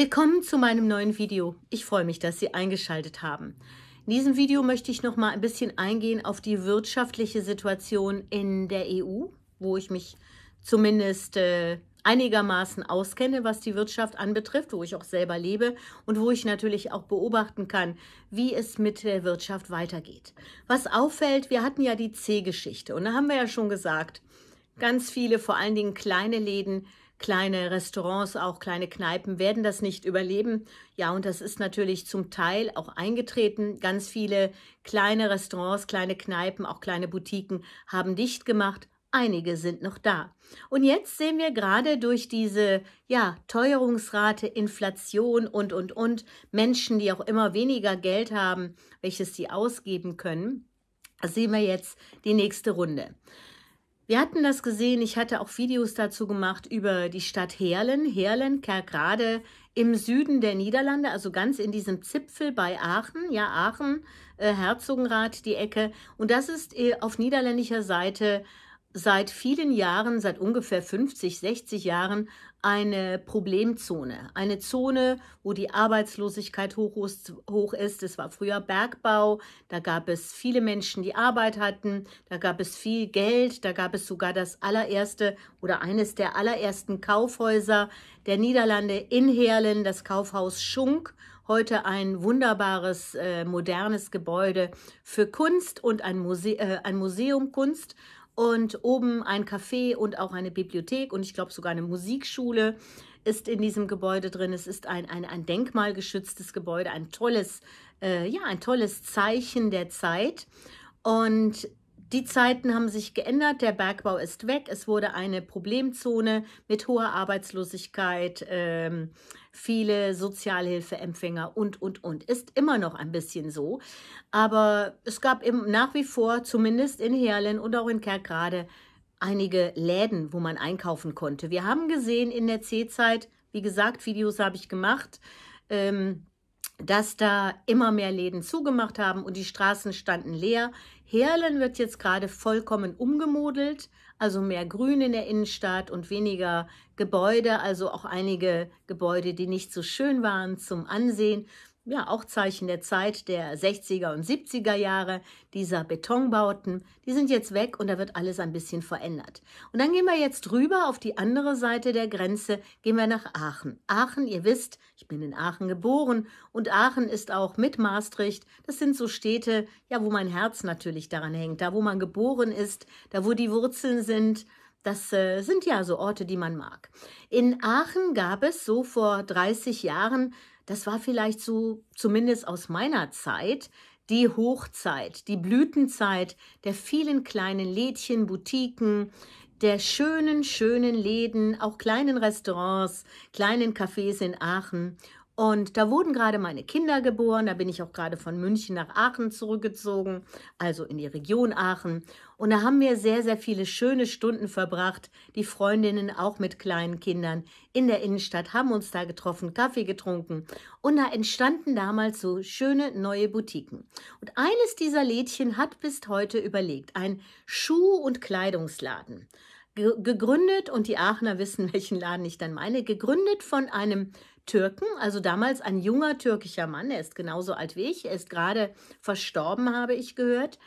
Willkommen zu meinem neuen Video. Ich freue mich, dass Sie eingeschaltet haben. In diesem Video möchte ich noch mal ein bisschen eingehen auf die wirtschaftliche Situation in der EU, wo ich mich zumindest äh, einigermaßen auskenne, was die Wirtschaft anbetrifft, wo ich auch selber lebe und wo ich natürlich auch beobachten kann, wie es mit der Wirtschaft weitergeht. Was auffällt, wir hatten ja die C-Geschichte und da haben wir ja schon gesagt, ganz viele, vor allen Dingen kleine Läden, kleine Restaurants, auch kleine Kneipen werden das nicht überleben. Ja, und das ist natürlich zum Teil auch eingetreten. Ganz viele kleine Restaurants, kleine Kneipen, auch kleine Boutiquen haben dicht gemacht. Einige sind noch da. Und jetzt sehen wir gerade durch diese ja, Teuerungsrate, Inflation und, und, und Menschen, die auch immer weniger Geld haben, welches sie ausgeben können, sehen wir jetzt die nächste Runde. Wir hatten das gesehen, ich hatte auch Videos dazu gemacht über die Stadt Herlen, Herlen, Kerkrade im Süden der Niederlande, also ganz in diesem Zipfel bei Aachen, ja Aachen, äh, Herzogenrath, die Ecke. Und das ist äh, auf niederländischer Seite seit vielen Jahren, seit ungefähr 50, 60 Jahren, eine Problemzone. Eine Zone, wo die Arbeitslosigkeit hoch, ist. Es war früher Bergbau, da gab es viele Menschen, die Arbeit hatten, da gab es viel Geld, da gab es sogar das allererste oder eines der allerersten Kaufhäuser der Niederlande in Heerlen, das Kaufhaus Schunk heute ein wunderbares, äh, modernes Gebäude für Kunst und ein, Muse äh, ein Museum Kunst und oben ein Café und auch eine Bibliothek und ich glaube sogar eine Musikschule ist in diesem Gebäude drin. Es ist ein, ein, ein denkmalgeschütztes Gebäude, ein tolles, äh, ja, ein tolles Zeichen der Zeit. Und die Zeiten haben sich geändert, der Bergbau ist weg, es wurde eine Problemzone mit hoher Arbeitslosigkeit, ähm, viele Sozialhilfeempfänger und, und, und. Ist immer noch ein bisschen so, aber es gab eben nach wie vor, zumindest in Herlen und auch in Kerkrade, einige Läden, wo man einkaufen konnte. Wir haben gesehen in der C-Zeit, wie gesagt, Videos habe ich gemacht, ähm, dass da immer mehr Läden zugemacht haben und die Straßen standen leer. Herlen wird jetzt gerade vollkommen umgemodelt, also mehr Grün in der Innenstadt und weniger Gebäude, also auch einige Gebäude, die nicht so schön waren zum Ansehen ja auch Zeichen der Zeit der 60er und 70er Jahre, dieser Betonbauten, die sind jetzt weg und da wird alles ein bisschen verändert. Und dann gehen wir jetzt rüber auf die andere Seite der Grenze, gehen wir nach Aachen. Aachen, ihr wisst, ich bin in Aachen geboren und Aachen ist auch mit Maastricht, das sind so Städte, ja, wo mein Herz natürlich daran hängt, da wo man geboren ist, da wo die Wurzeln sind. Das äh, sind ja so Orte, die man mag. In Aachen gab es so vor 30 Jahren das war vielleicht so, zumindest aus meiner Zeit, die Hochzeit, die Blütenzeit der vielen kleinen Lädchen, Boutiquen, der schönen, schönen Läden, auch kleinen Restaurants, kleinen Cafés in Aachen und da wurden gerade meine Kinder geboren. Da bin ich auch gerade von München nach Aachen zurückgezogen, also in die Region Aachen. Und da haben wir sehr, sehr viele schöne Stunden verbracht. Die Freundinnen auch mit kleinen Kindern in der Innenstadt haben uns da getroffen, Kaffee getrunken. Und da entstanden damals so schöne neue Boutiquen. Und eines dieser Lädchen hat bis heute überlegt, ein Schuh- und Kleidungsladen gegründet und die Aachener wissen, welchen Laden ich dann meine, gegründet von einem Türken, also damals ein junger türkischer Mann, er ist genauso alt wie ich, er ist gerade verstorben, habe ich gehört.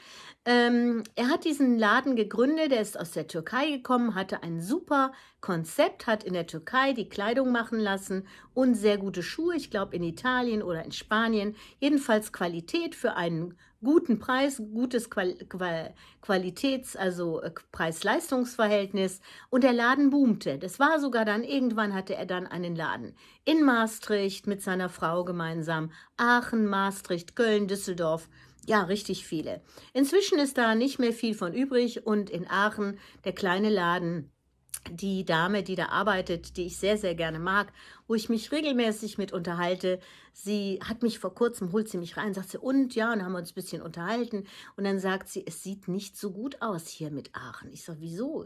Ähm, er hat diesen Laden gegründet, er ist aus der Türkei gekommen, hatte ein super Konzept, hat in der Türkei die Kleidung machen lassen und sehr gute Schuhe, ich glaube in Italien oder in Spanien. Jedenfalls Qualität für einen guten Preis, gutes Qual Qual Qualitäts-, also äh, Preis-Leistungs-Verhältnis und der Laden boomte. Das war sogar dann, irgendwann hatte er dann einen Laden in Maastricht mit seiner Frau gemeinsam, Aachen, Maastricht, Köln, Düsseldorf. Ja, richtig viele. Inzwischen ist da nicht mehr viel von übrig und in Aachen der kleine Laden die Dame, die da arbeitet, die ich sehr, sehr gerne mag, wo ich mich regelmäßig mit unterhalte. Sie hat mich vor kurzem, holt sie mich rein, sagt sie, und ja, und haben wir uns ein bisschen unterhalten. Und dann sagt sie, es sieht nicht so gut aus hier mit Aachen. Ich sage, wieso?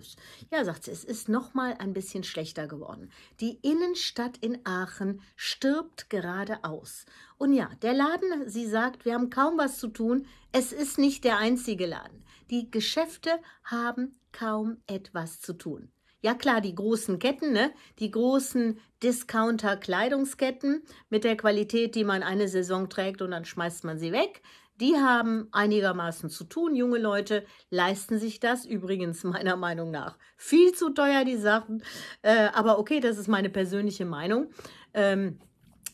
Ja, sagt sie, es ist nochmal ein bisschen schlechter geworden. Die Innenstadt in Aachen stirbt geradeaus. Und ja, der Laden, sie sagt, wir haben kaum was zu tun. Es ist nicht der einzige Laden. Die Geschäfte haben kaum etwas zu tun. Ja klar, die großen Ketten, ne? die großen Discounter-Kleidungsketten mit der Qualität, die man eine Saison trägt und dann schmeißt man sie weg. Die haben einigermaßen zu tun. Junge Leute leisten sich das übrigens meiner Meinung nach viel zu teuer, die Sachen. Äh, aber okay, das ist meine persönliche Meinung. Ähm,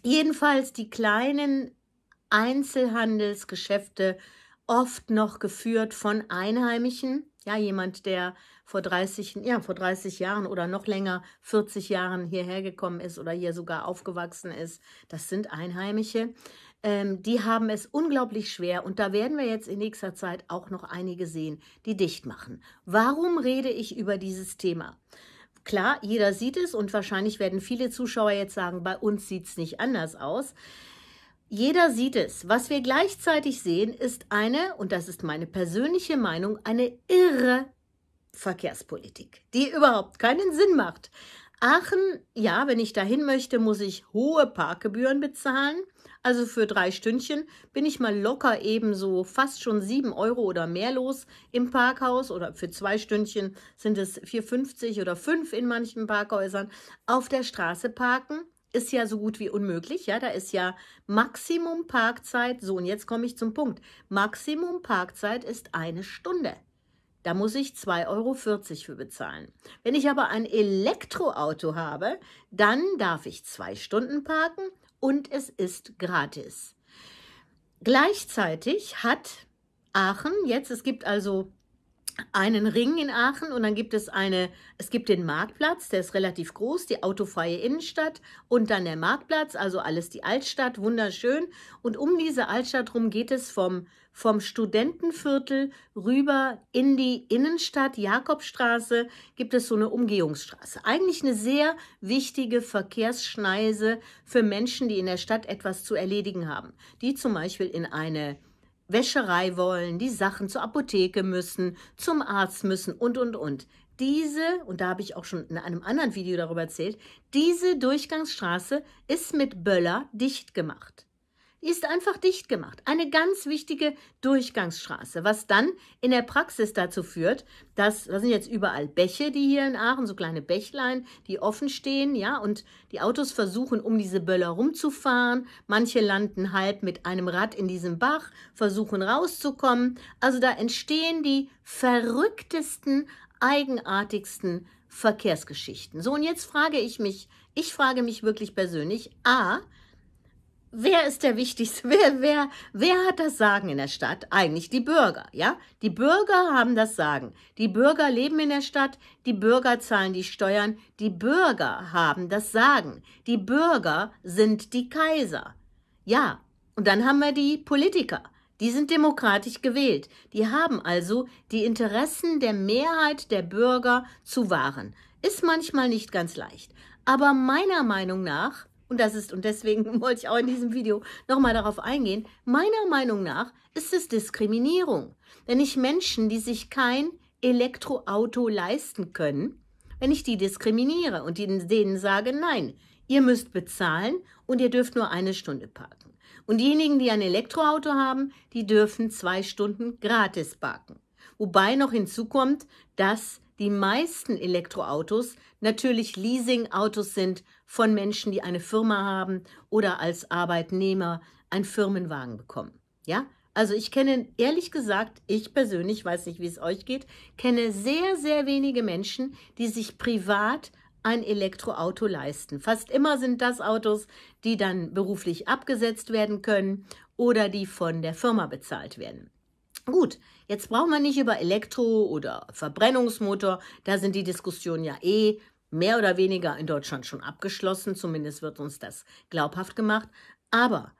jedenfalls die kleinen Einzelhandelsgeschäfte oft noch geführt von Einheimischen. Ja, jemand, der vor 30, ja, vor 30 Jahren oder noch länger, 40 Jahren hierher gekommen ist oder hier sogar aufgewachsen ist. Das sind Einheimische. Ähm, die haben es unglaublich schwer und da werden wir jetzt in nächster Zeit auch noch einige sehen, die dicht machen. Warum rede ich über dieses Thema? Klar, jeder sieht es und wahrscheinlich werden viele Zuschauer jetzt sagen, bei uns sieht es nicht anders aus. Jeder sieht es. Was wir gleichzeitig sehen, ist eine, und das ist meine persönliche Meinung, eine irre Verkehrspolitik, die überhaupt keinen Sinn macht. Aachen, ja, wenn ich dahin möchte, muss ich hohe Parkgebühren bezahlen. Also für drei Stündchen bin ich mal locker eben so fast schon sieben Euro oder mehr los im Parkhaus oder für zwei Stündchen sind es 4,50 oder fünf in manchen Parkhäusern. Auf der Straße parken ist ja so gut wie unmöglich. Ja, da ist ja Maximum Parkzeit. So, und jetzt komme ich zum Punkt. Maximum Parkzeit ist eine Stunde. Da muss ich 2,40 Euro für bezahlen. Wenn ich aber ein Elektroauto habe, dann darf ich zwei Stunden parken und es ist gratis. Gleichzeitig hat Aachen jetzt, es gibt also einen Ring in Aachen und dann gibt es eine, es gibt den Marktplatz, der ist relativ groß, die autofreie Innenstadt und dann der Marktplatz, also alles die Altstadt, wunderschön. Und um diese Altstadt rum geht es vom, vom Studentenviertel rüber in die Innenstadt, Jakobstraße, gibt es so eine Umgehungsstraße. Eigentlich eine sehr wichtige Verkehrsschneise für Menschen, die in der Stadt etwas zu erledigen haben, die zum Beispiel in eine Wäscherei wollen, die Sachen zur Apotheke müssen, zum Arzt müssen und, und, und. Diese, und da habe ich auch schon in einem anderen Video darüber erzählt, diese Durchgangsstraße ist mit Böller dicht gemacht ist einfach dicht gemacht. Eine ganz wichtige Durchgangsstraße, was dann in der Praxis dazu führt, dass, das sind jetzt überall Bäche, die hier in Aachen, so kleine Bächlein, die offen stehen, ja, und die Autos versuchen, um diese Böller rumzufahren. Manche landen halb mit einem Rad in diesem Bach, versuchen rauszukommen. Also da entstehen die verrücktesten, eigenartigsten Verkehrsgeschichten. So, und jetzt frage ich mich, ich frage mich wirklich persönlich, a, wer ist der Wichtigste? Wer, wer, wer hat das Sagen in der Stadt? Eigentlich die Bürger, ja? Die Bürger haben das Sagen. Die Bürger leben in der Stadt, die Bürger zahlen die Steuern, die Bürger haben das Sagen. Die Bürger sind die Kaiser. Ja, und dann haben wir die Politiker. Die sind demokratisch gewählt. Die haben also die Interessen der Mehrheit der Bürger zu wahren. Ist manchmal nicht ganz leicht. Aber meiner Meinung nach und das ist, und deswegen wollte ich auch in diesem Video nochmal darauf eingehen, meiner Meinung nach ist es Diskriminierung. Wenn ich Menschen, die sich kein Elektroauto leisten können, wenn ich die diskriminiere und denen sage, nein, ihr müsst bezahlen und ihr dürft nur eine Stunde parken. Und diejenigen, die ein Elektroauto haben, die dürfen zwei Stunden gratis parken. Wobei noch hinzukommt, dass die meisten Elektroautos natürlich Leasing-Autos sind von Menschen, die eine Firma haben oder als Arbeitnehmer einen Firmenwagen bekommen. Ja, also ich kenne, ehrlich gesagt, ich persönlich, weiß nicht, wie es euch geht, kenne sehr, sehr wenige Menschen, die sich privat ein Elektroauto leisten. Fast immer sind das Autos, die dann beruflich abgesetzt werden können oder die von der Firma bezahlt werden. Gut, jetzt brauchen wir nicht über Elektro oder Verbrennungsmotor, da sind die Diskussionen ja eh mehr oder weniger in Deutschland schon abgeschlossen, zumindest wird uns das glaubhaft gemacht. Aber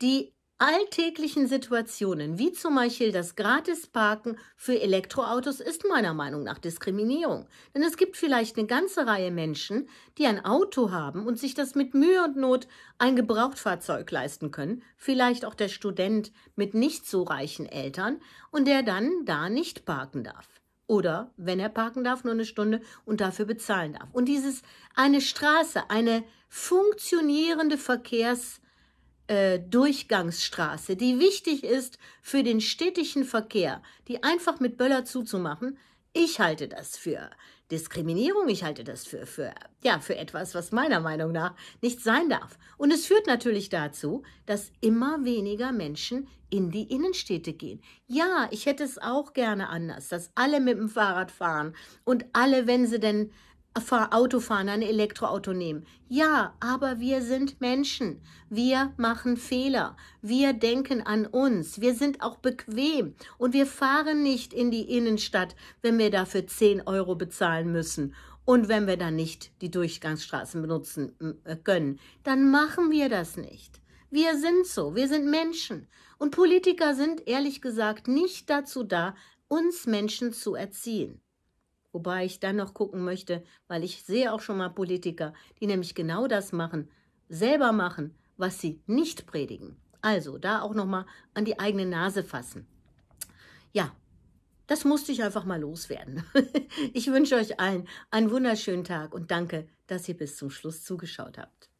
die alltäglichen Situationen, wie zum Beispiel das Gratisparken für Elektroautos, ist meiner Meinung nach Diskriminierung. Denn es gibt vielleicht eine ganze Reihe Menschen, die ein Auto haben und sich das mit Mühe und Not ein Gebrauchtfahrzeug leisten können, vielleicht auch der Student mit nicht so reichen Eltern, und der dann da nicht parken darf oder, wenn er parken darf, nur eine Stunde und dafür bezahlen darf. Und dieses eine Straße, eine funktionierende Verkehrsdurchgangsstraße, äh, die wichtig ist für den städtischen Verkehr, die einfach mit Böller zuzumachen, ich halte das für Diskriminierung. Ich halte das für, für, ja, für etwas, was meiner Meinung nach nicht sein darf. Und es führt natürlich dazu, dass immer weniger Menschen in die Innenstädte gehen. Ja, ich hätte es auch gerne anders, dass alle mit dem Fahrrad fahren und alle, wenn sie denn Autofahren, ein Elektroauto nehmen. Ja, aber wir sind Menschen. Wir machen Fehler. Wir denken an uns. Wir sind auch bequem. Und wir fahren nicht in die Innenstadt, wenn wir dafür 10 Euro bezahlen müssen. Und wenn wir dann nicht die Durchgangsstraßen benutzen können, äh, dann machen wir das nicht. Wir sind so, wir sind Menschen. Und Politiker sind ehrlich gesagt nicht dazu da, uns Menschen zu erziehen. Wobei ich dann noch gucken möchte, weil ich sehe auch schon mal Politiker, die nämlich genau das machen, selber machen, was sie nicht predigen. Also da auch noch mal an die eigene Nase fassen. Ja, das musste ich einfach mal loswerden. Ich wünsche euch allen einen wunderschönen Tag und danke, dass ihr bis zum Schluss zugeschaut habt.